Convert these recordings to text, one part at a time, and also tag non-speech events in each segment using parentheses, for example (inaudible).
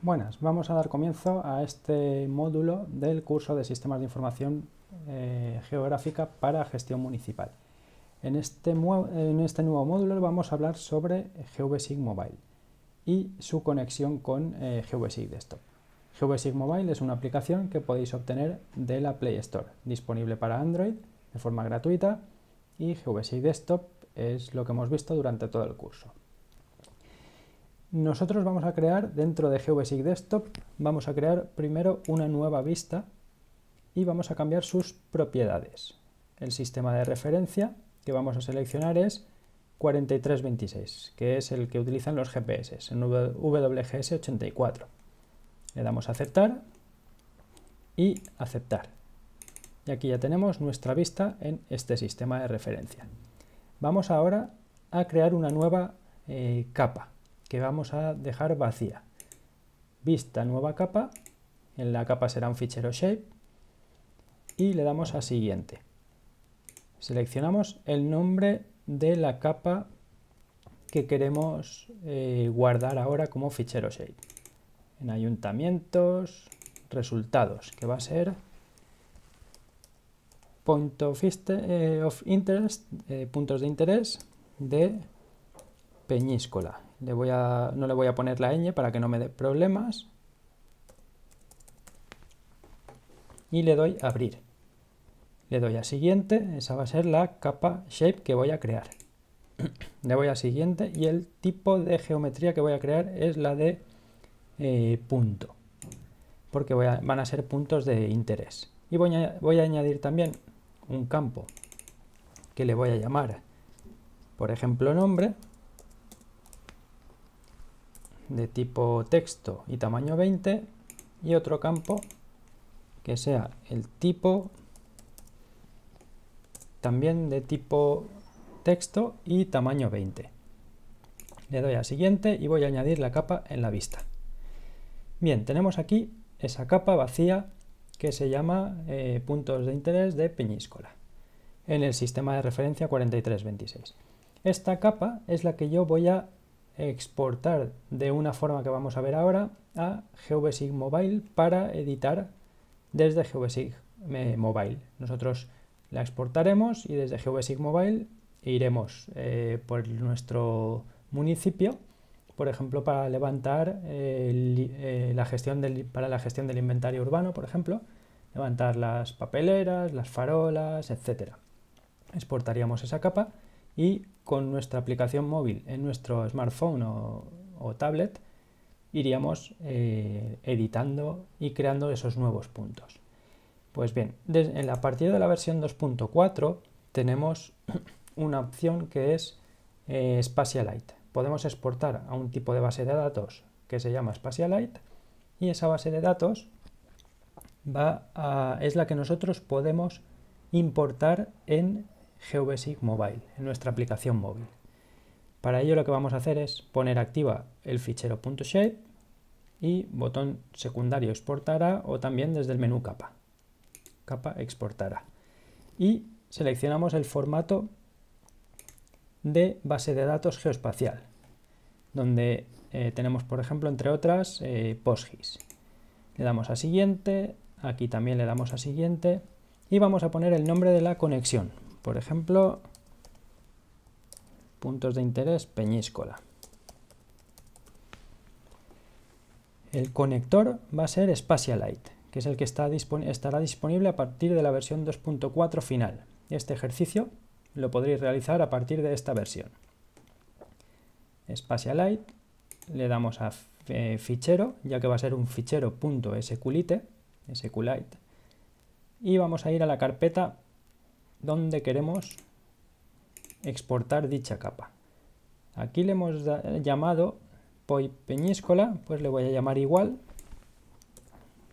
Buenas, vamos a dar comienzo a este módulo del curso de Sistemas de Información eh, Geográfica para Gestión Municipal. Este en este, nuevo módulo vamos a hablar sobre GVSIG Mobile y su conexión con GVSIG eh, Desktop. GVSIG Mobile es una aplicación que podéis obtener de la Play Store, disponible para Android de forma gratuita y GVSIG Desktop es lo que hemos visto durante todo el curso. Nosotros vamos a crear dentro de GVSIG Desktop, vamos a crear primero una nueva vista y vamos a cambiar sus propiedades. El sistema de referencia que vamos a seleccionar es 4326, que es el que utilizan los GPS, en WGS 84. Le damos a aceptar y aceptar. Y aquí ya tenemos nuestra vista en este sistema de referencia. Vamos ahora a crear una nueva eh, capa que vamos a dejar vacía. Vista nueva capa, en la capa será un fichero shape y le damos a siguiente. Seleccionamos el nombre de la capa que queremos eh, guardar ahora como fichero shape. En ayuntamientos, resultados, que va a ser eh, of, interest, eh, puntos de interés de Peñíscola voy a, no le voy a poner la ñ para que no me dé problemas. Y le doy abrir. Le doy a siguiente, esa va a ser la capa shape que voy a crear. (clears throat) le voy a siguiente y el tipo de geometría que voy a crear es la de eh, punto. Porque van a ser puntos de interés. Y voy voy a añadir también un campo que le voy a llamar, por ejemplo, nombre de tipo texto y tamaño 20 y otro campo que sea el tipo también de tipo texto y tamaño 20. Le doy a siguiente y voy a añadir la capa en la vista. Bien, tenemos aquí esa capa vacía que se llama eh, puntos de interés de Peñíscola en el sistema de referencia 4326. Esta capa es la que yo voy a exportar de una forma que vamos a ver ahora a GVSIG Mobile para editar desde GVSIG Mobile. Nosotros la exportaremos y desde GVSIG Mobile iremos eh, por nuestro municipio, por ejemplo, para levantar eh, eh, la gestión del, para la gestión del inventario urbano, por ejemplo, levantar las papeleras, las farolas, etcétera. Exportaríamos esa capa y con nuestra aplicación móvil en nuestro smartphone o, tablet, iríamos eh, editando y creando esos nuevos puntos. Pues bien, a partir la de la versión 2.4 tenemos (clears throat) una opción que es eh, Spatialite. Podemos exportar a un tipo de base de datos que se llama Spatialite y esa base de datos es la que nosotros podemos importar en GVSIG Mobile en nuestra aplicación móvil. Para ello lo que vamos a hacer es poner activa el fichero .shape y botón secundario exportará o también desde el menú capa. Capa exportará. Y seleccionamos el formato de base de datos geoespacial, donde eh, tenemos, por ejemplo, entre otras, eh, PostGIS. Le damos a siguiente, aquí también le damos a siguiente y vamos a poner el nombre de la conexión. Por ejemplo, puntos de interés Peñíscola. El conector va a ser Spatialite, que es el que estará disponible a partir de la versión 2.4 final. Este ejercicio lo podréis realizar a partir de esta versión. Spatialite, le damos a eh, fichero, ya que va a ser un fichero .sqlite, y vamos a ir a la carpeta donde queremos exportar dicha capa. Aquí le hemos llamado poi peñíscola, pues le voy a llamar igual,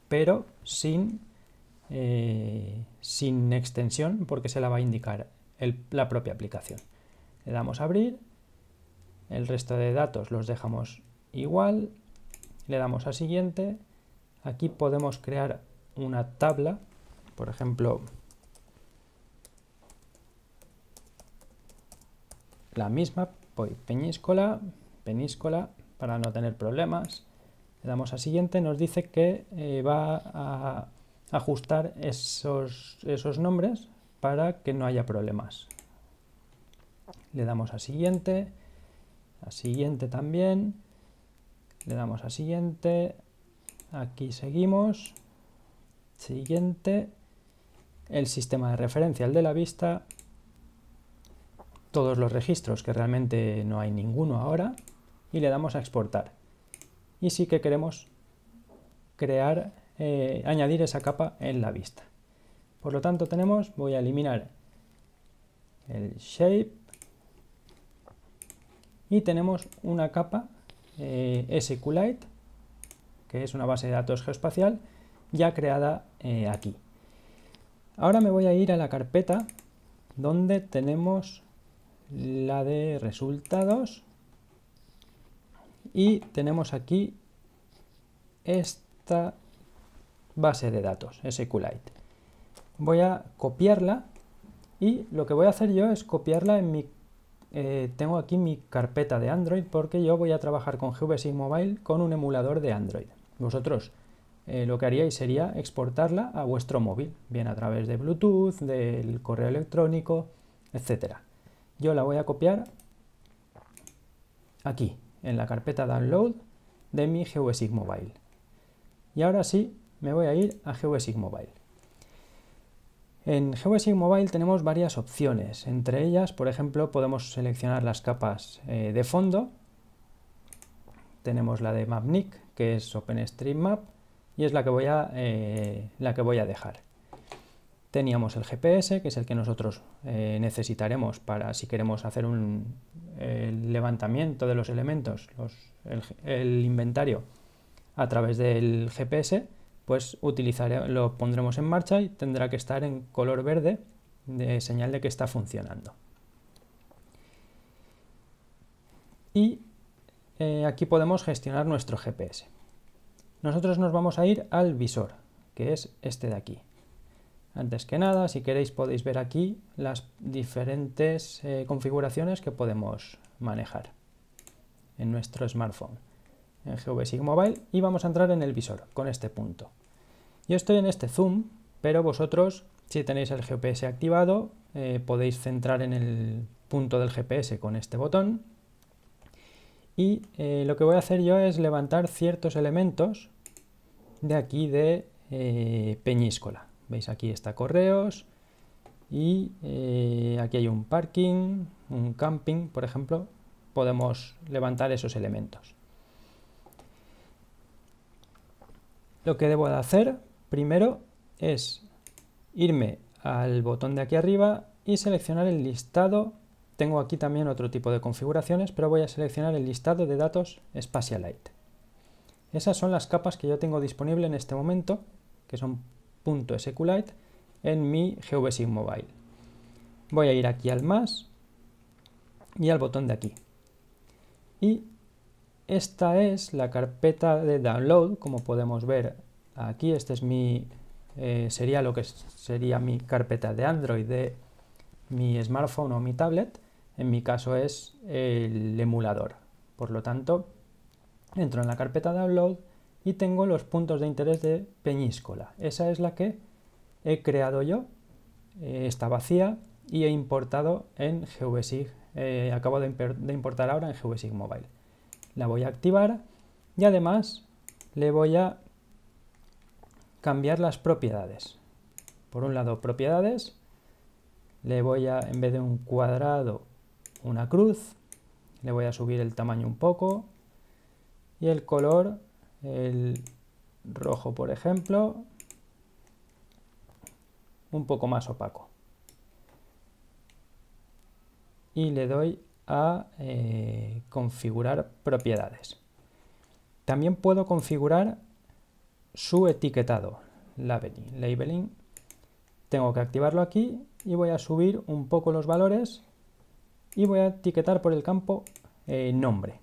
pero sin, eh, sin extensión porque se la va a indicar la propia aplicación. Le damos a abrir, el resto de datos los dejamos igual, le damos a siguiente, aquí podemos crear una tabla, por ejemplo, la misma, peñíscola, para no tener problemas. Le damos a siguiente, nos dice que eh, va a ajustar esos, esos nombres para que no haya problemas. Le damos a siguiente, a siguiente también, le damos a siguiente, aquí seguimos, siguiente, el sistema de referencia, el de la vista, todos los registros, que realmente no hay ninguno ahora, y le damos a exportar. Y sí que queremos crear, eh, añadir esa capa en la vista. Por lo tanto tenemos, voy a eliminar el shape y tenemos una capa eh, SQLite, que es una base de datos geoespacial, ya creada eh, aquí. Ahora me voy a ir a la carpeta donde tenemos la de resultados y tenemos aquí esta base de datos, SQLite. Voy a copiarla y lo que voy a hacer yo es copiarla en mi... Eh, tengo aquí mi carpeta de Android porque yo voy a trabajar con GV6 Mobile con un emulador de Android. Vosotros eh, lo que haríais sería exportarla a vuestro móvil, bien a través de Bluetooth, del correo electrónico, etcétera. Yo la voy a copiar aquí, en la carpeta download de mi GVSIG Mobile. Y ahora sí, me voy a ir a GVSIG Mobile. En GVSIG Mobile tenemos varias opciones. Entre ellas, por ejemplo, podemos seleccionar las capas eh, de fondo. Tenemos la de MapNIC, que es OpenStreetMap, y es la que voy a, eh, la que voy a dejar. Teníamos el GPS, que es el que nosotros eh, necesitaremos para si queremos hacer un levantamiento de los elementos, el, inventario a través del GPS, pues utilizaré, lo pondremos en marcha y tendrá que estar en color verde de señal de que está funcionando. Y eh, aquí podemos gestionar nuestro GPS. Nosotros nos vamos a ir al visor, que es este de aquí. Antes que nada, si queréis podéis ver aquí las diferentes eh, configuraciones que podemos manejar en nuestro smartphone en GVSIG Mobile y vamos a entrar en el visor con este punto. Yo estoy en este zoom, pero vosotros si tenéis el GPS activado eh, podéis centrar en el punto del GPS con este botón y eh, lo que voy a hacer yo es levantar ciertos elementos de aquí de Peñíscola. Veis aquí está correos y eh, aquí hay un parking, un camping, por ejemplo. Podemos levantar esos elementos. Lo que debo de hacer primero es irme al botón de aquí arriba y seleccionar el listado. Tengo aquí también otro tipo de configuraciones, pero voy a seleccionar el listado de datos Spatialite. Esas son las capas que yo tengo disponible en este momento, que son .sqlite en mi GVSync Mobile. Voy a ir aquí al más y al botón de aquí. Y esta es la carpeta de download, como podemos ver aquí. Este es mi, eh, sería lo que sería mi carpeta de Android de mi smartphone o mi tablet. En mi caso es el emulador. Por lo tanto, entro en la carpeta download y tengo los puntos de interés de Peñíscola. Esa es la que he creado yo, eh, está vacía y he importado en GVSIG. Eh, acabo de, de, importar ahora en GVSIG Mobile. La voy a activar y además le voy a cambiar las propiedades. Por un lado, propiedades, le voy a, en vez de un cuadrado, una cruz, le voy a subir el tamaño un poco y el color el rojo, por ejemplo, un poco más opaco. Y le doy a eh, configurar propiedades. También puedo configurar su etiquetado, labeling. Tengo que activarlo aquí y voy a subir un poco los valores y voy a etiquetar por el campo eh, nombre.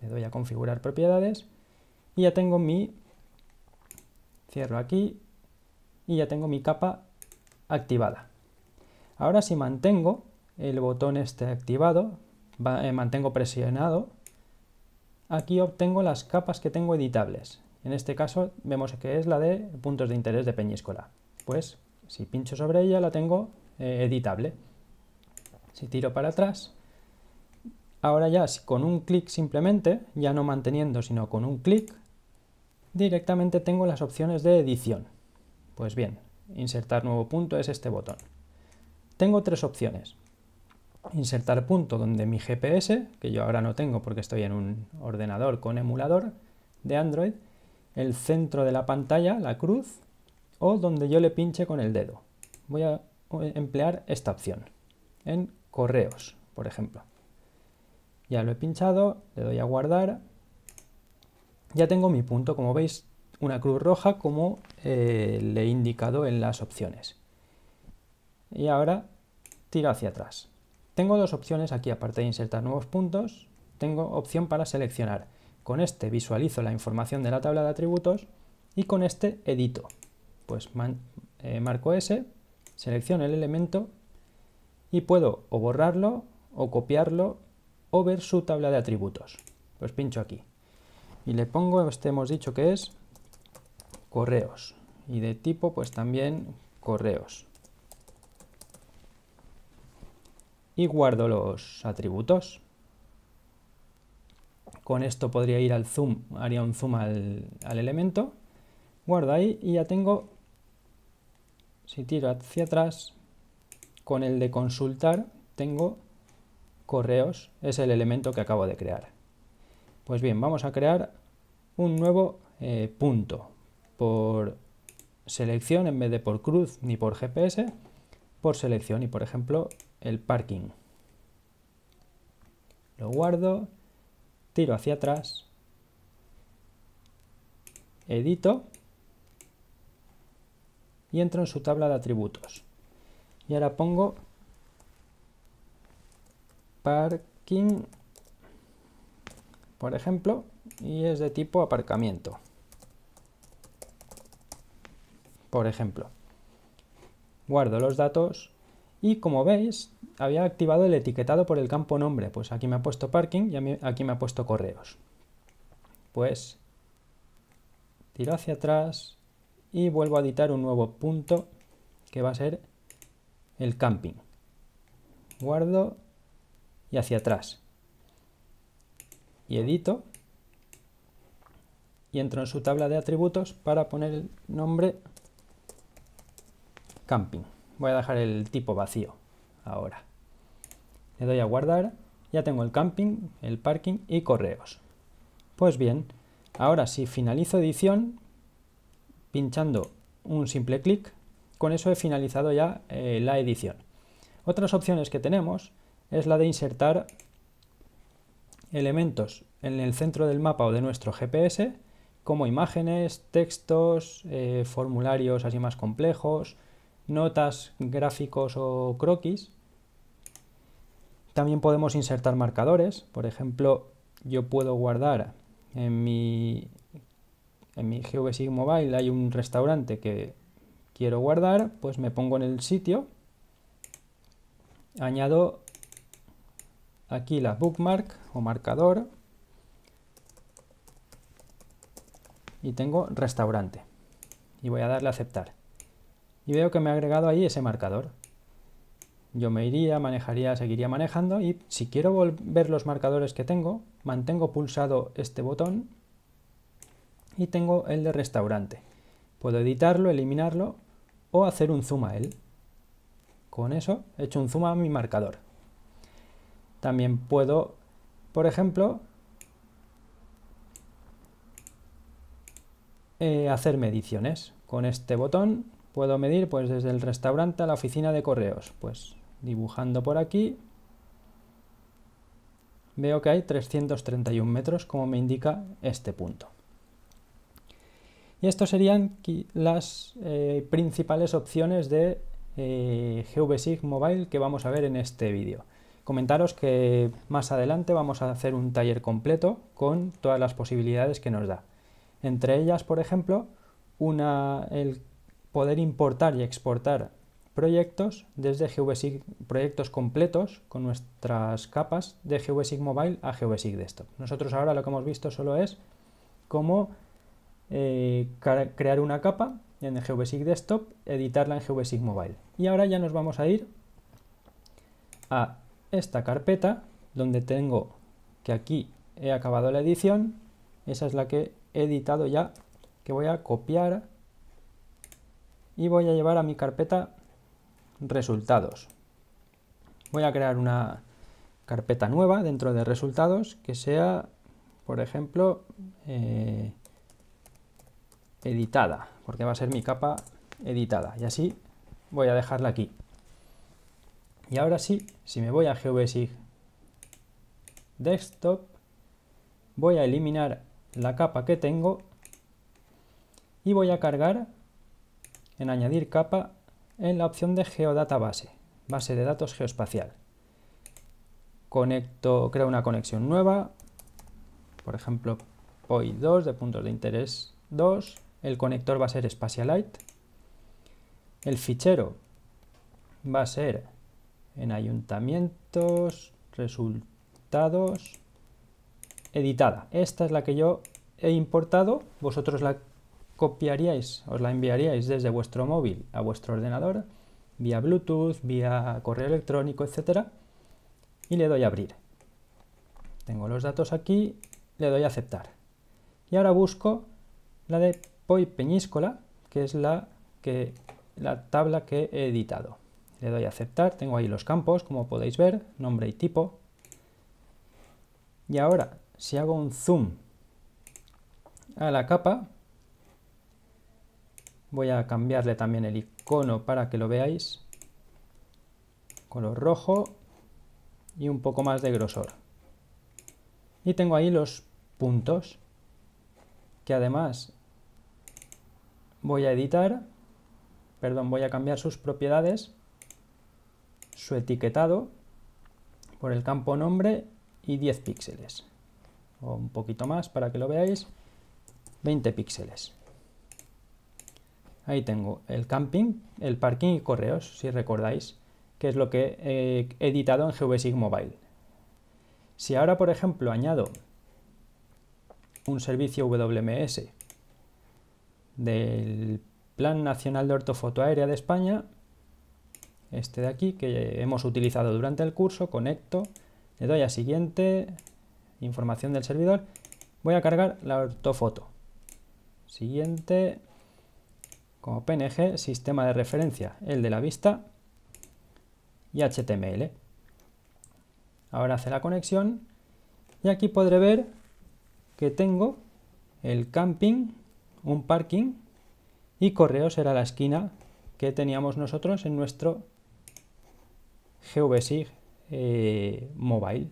Le doy a configurar propiedades ya tengo mi, cierro aquí, y ya tengo mi capa activada. Ahora si mantengo el botón este activado, eh, mantengo presionado, aquí obtengo las capas que tengo editables. En este caso vemos que es la de puntos de interés de Peñíscola. Pues si pincho sobre ella la tengo eh, editable. Si tiro para atrás, ahora ya con un clic simplemente, ya no manteniendo sino con un clic, directamente tengo las opciones de edición. Pues bien, insertar nuevo punto es este botón. Tengo tres opciones. Insertar punto donde mi GPS, que yo ahora no tengo porque estoy en un ordenador con emulador de Android, el centro de la pantalla, la cruz, o donde yo le pinche con el dedo. Voy a emplear esta opción en correos, por ejemplo. Ya lo he pinchado, le doy a guardar ya tengo mi punto, como veis, una cruz roja como eh, le he indicado en las opciones. Y ahora tiro hacia atrás. Tengo dos opciones aquí, aparte de insertar nuevos puntos, tengo opción para seleccionar. Con este visualizo la información de la tabla de atributos y con este edito. Pues eh, marco S, selecciono el elemento y puedo o borrarlo o copiarlo o ver su tabla de atributos. Pues pincho aquí y le pongo, este hemos dicho que es correos y de tipo pues también correos. Y guardo los atributos. Con esto podría ir al zoom, haría un zoom al, elemento, guardo ahí y ya tengo, si tiro hacia atrás, con el de consultar tengo correos, es el elemento que acabo de crear. Pues bien, vamos a crear un nuevo eh, punto por selección en vez de por cruz ni por GPS, por selección y por ejemplo el parking. Lo guardo, tiro hacia atrás, edito y entro en su tabla de atributos. Y ahora pongo parking por ejemplo, y es de tipo aparcamiento. Por ejemplo, guardo los datos y como veis, había activado el etiquetado por el campo nombre. Pues aquí me ha puesto parking y aquí me ha puesto correos. Pues tiro hacia atrás y vuelvo a editar un nuevo punto que va a ser el camping. Guardo y hacia atrás y edito y entro en su tabla de atributos para poner el nombre camping. Voy a dejar el tipo vacío ahora. Le doy a guardar, ya tengo el camping, el parking y correos. Pues bien, ahora si finalizo edición, pinchando un simple clic, con eso he finalizado ya eh, la edición. Otras opciones que tenemos es la de insertar elementos en el centro del mapa o de nuestro GPS, como imágenes, textos, eh, formularios así más complejos, notas, gráficos o croquis. También podemos insertar marcadores, por ejemplo, yo puedo guardar en mi, en mi GVSIG Mobile hay un restaurante que quiero guardar, pues me pongo en el sitio, añado aquí la bookmark o marcador y tengo restaurante y voy a darle a aceptar y veo que me ha agregado ahí ese marcador yo me iría, manejaría, seguiría manejando y si quiero volver los marcadores que tengo, mantengo pulsado este botón y tengo el de restaurante. Puedo editarlo, eliminarlo o hacer un zoom a él. Con eso he hecho un zoom a mi marcador. También puedo, por ejemplo, eh, hacer mediciones. Con este botón puedo medir pues, desde el restaurante a la oficina de correos. Pues dibujando por aquí, veo que hay 331 metros, como me indica este punto. Y estas serían las eh, principales opciones de eh, GVSIG Mobile que vamos a ver en este vídeo. Comentaros que más adelante vamos a hacer un taller completo con todas las posibilidades que nos da. Entre ellas, por ejemplo, una, el poder importar y exportar proyectos desde GVSIG, proyectos completos con nuestras capas de GVSIG Mobile a GVSIG Desktop. Nosotros ahora lo que hemos visto solo es cómo eh, crear una capa en GVSIG Desktop, editarla en GVSIG Mobile. Y ahora ya nos vamos a ir a esta carpeta donde tengo que aquí he acabado la edición, esa es la que he editado ya, que voy a copiar y voy a llevar a mi carpeta resultados. Voy a crear una carpeta nueva dentro de resultados que sea, por ejemplo, eh, editada, porque va a ser mi capa editada y así voy a dejarla aquí. Y ahora sí, si me voy a GVSIG Desktop, voy a eliminar la capa que tengo y voy a cargar en añadir capa en la opción de Geodatabase, Base, base de datos geoespacial. Conecto, creo una conexión nueva, por ejemplo, POI2 de puntos de interés 2, el conector va a ser Spatialite, el fichero va a ser en ayuntamientos, resultados, editada. Esta es la que yo he importado, vosotros la copiaríais, os la enviaríais desde vuestro móvil a vuestro ordenador, vía Bluetooth, vía correo electrónico, etcétera, y le doy a abrir. Tengo los datos aquí, le doy a aceptar. Y ahora busco la de Poi Peñíscola, que es la, que, la tabla que he editado. Le doy a aceptar, tengo ahí los campos, como podéis ver, nombre y tipo. Y ahora, si hago un zoom a la capa, voy a cambiarle también el icono para que lo veáis, color rojo y un poco más de grosor. Y tengo ahí los puntos que además voy a editar, perdón, voy a cambiar sus propiedades su etiquetado por el campo nombre y 10 píxeles. O un poquito más para que lo veáis, 20 píxeles. Ahí tengo el camping, el parking y correos, si recordáis, que es lo que he editado en GVSIG Mobile. Si ahora, por ejemplo, añado un servicio WMS del Plan Nacional de Aérea de España, este de aquí que hemos utilizado durante el curso, conecto, le doy a siguiente, información del servidor, voy a cargar la ortofoto. Siguiente, como PNG, sistema de referencia, el de la vista y HTML. Ahora hace la conexión y aquí podré ver que tengo el camping, un parking y correos, era la esquina que teníamos nosotros en nuestro GVSIG eh, Mobile.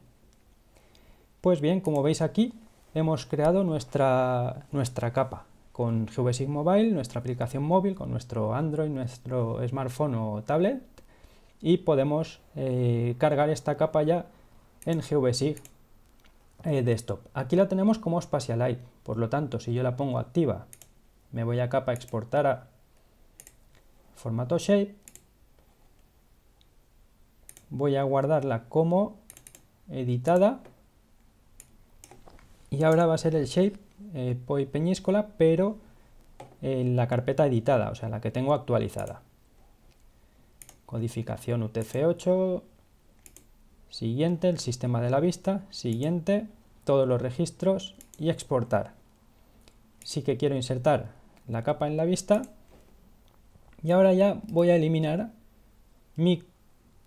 Pues bien, como veis aquí, hemos creado nuestra, nuestra capa con GVSIG Mobile, nuestra aplicación móvil, con nuestro Android, nuestro smartphone o tablet, y podemos eh, cargar esta capa ya en GVSIG eh, Desktop. Aquí la tenemos como Spatialite, por lo tanto, si yo la pongo activa, me voy a capa exportar a formato shape, voy a guardarla como editada y ahora va a ser el shape eh, poi peñíscola pero en eh, la carpeta editada, o sea, la que tengo actualizada. Codificación utc 8 siguiente, el sistema de la vista, siguiente, todos los registros y exportar. Sí que quiero insertar la capa en la vista y ahora ya voy a eliminar mi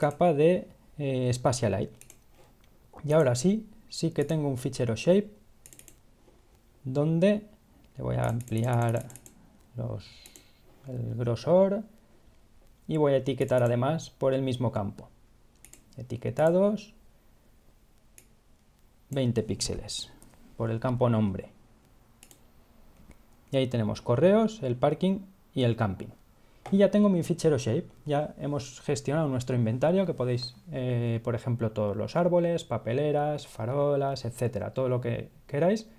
capa de eh, Spatialite. Y ahora sí, sí que tengo un fichero shape donde le voy a ampliar los, el grosor y voy a etiquetar además por el mismo campo. Etiquetados 20 píxeles por el campo nombre. Y ahí tenemos correos, el parking y el camping. Y ya tengo mi fichero shape, ya hemos gestionado nuestro inventario, que podéis, eh, por ejemplo, todos los árboles, papeleras, farolas, etcétera, todo lo que queráis,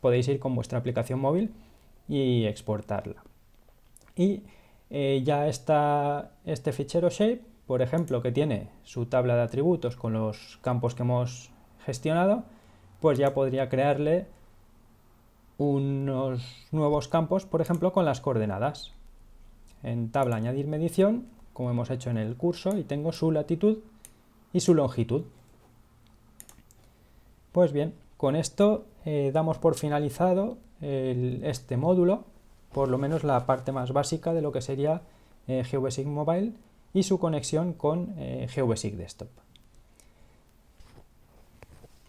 podéis ir con vuestra aplicación móvil y exportarla. Y eh, ya está este fichero shape, por ejemplo, que tiene su tabla de atributos con los campos que hemos gestionado, pues ya podría crearle unos nuevos campos, por ejemplo, con las coordenadas en tabla añadir medición, como hemos hecho en el curso, y tengo su latitud y su longitud. Pues bien, con esto eh, damos por finalizado este módulo, por lo menos la parte más básica de lo que sería eh, Mobile y su conexión con eh, Desktop.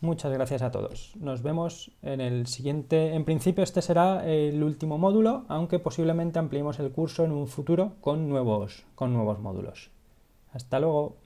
Muchas gracias a todos. Nos vemos en el siguiente. En principio este será el último módulo, aunque posiblemente ampliemos el curso en un futuro con nuevos, con nuevos módulos. Hasta luego.